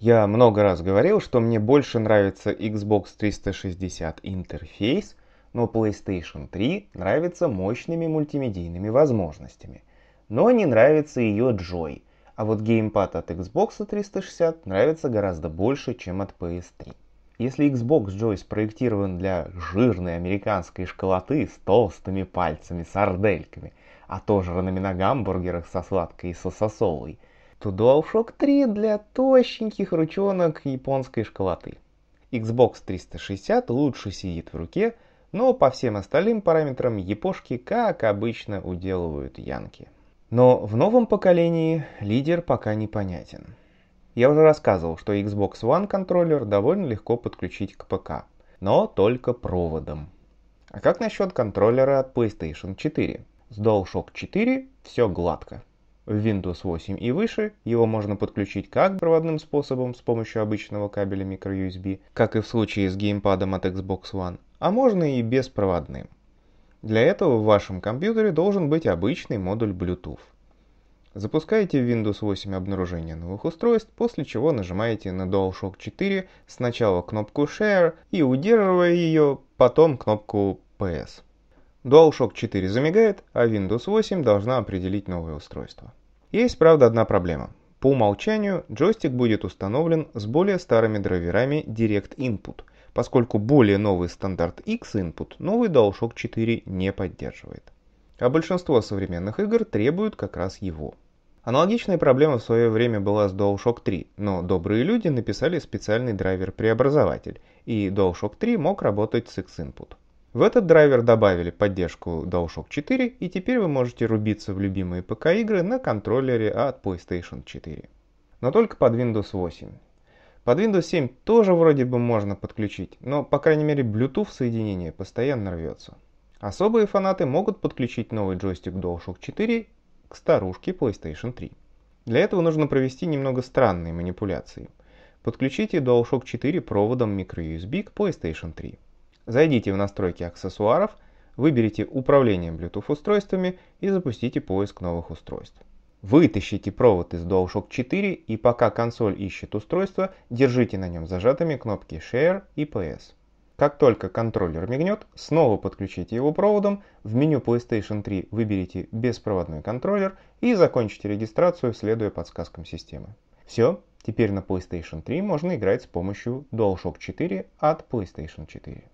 Я много раз говорил, что мне больше нравится Xbox 360 интерфейс, но PlayStation 3 нравится мощными мультимедийными возможностями. Но не нравится ее Joy, а вот геймпад от Xbox 360 нравится гораздо больше, чем от PS3. Если Xbox Joy спроектирован для жирной американской школоты с толстыми пальцами, сардельками, отожранными а на гамбургерах со сладкой и со сосолой – то DualShock 3 для тощеньких ручонок японской школоты. Xbox 360 лучше сидит в руке, но по всем остальным параметрам япошки, как обычно, уделывают янки. Но в новом поколении лидер пока непонятен. Я уже рассказывал, что Xbox One контроллер довольно легко подключить к ПК, но только проводом. А как насчет контроллера от PlayStation 4? С DualShock 4 все гладко в Windows 8 и выше. Его можно подключить как проводным способом с помощью обычного кабеля microUSB, как и в случае с геймпадом от Xbox One, а можно и беспроводным. Для этого в вашем компьютере должен быть обычный модуль Bluetooth. Запускаете в Windows 8 обнаружение новых устройств, после чего нажимаете на DualShock 4 сначала кнопку Share и удерживая ее, потом кнопку PS. DualShock 4 замигает, а Windows 8 должна определить новое устройство. Есть, правда, одна проблема. По умолчанию джойстик будет установлен с более старыми драйверами Direct Input, поскольку более новый стандарт X-Input новый DualShock 4 не поддерживает. А большинство современных игр требуют как раз его. Аналогичная проблема в свое время была с DualShock 3, но добрые люди написали специальный драйвер-преобразователь, и DualShock 3 мог работать с X-Input. В этот драйвер добавили поддержку DualShock 4, и теперь вы можете рубиться в любимые ПК-игры на контроллере от PlayStation 4. Но только под Windows 8. Под Windows 7 тоже вроде бы можно подключить, но по крайней мере Bluetooth соединение постоянно рвется. Особые фанаты могут подключить новый джойстик DualShock 4 к старушке PlayStation 3. Для этого нужно провести немного странные манипуляции. Подключите DualShock 4 проводом microUSB к PlayStation 3. Зайдите в настройки аксессуаров, выберите управление Bluetooth устройствами и запустите поиск новых устройств. Вытащите провод из DualShock 4 и пока консоль ищет устройство, держите на нем зажатыми кнопки Share и PS. Как только контроллер мигнет, снова подключите его проводом, в меню PlayStation 3 выберите беспроводной контроллер и закончите регистрацию, следуя подсказкам системы. Все, теперь на PlayStation 3 можно играть с помощью DualShock 4 от PlayStation 4.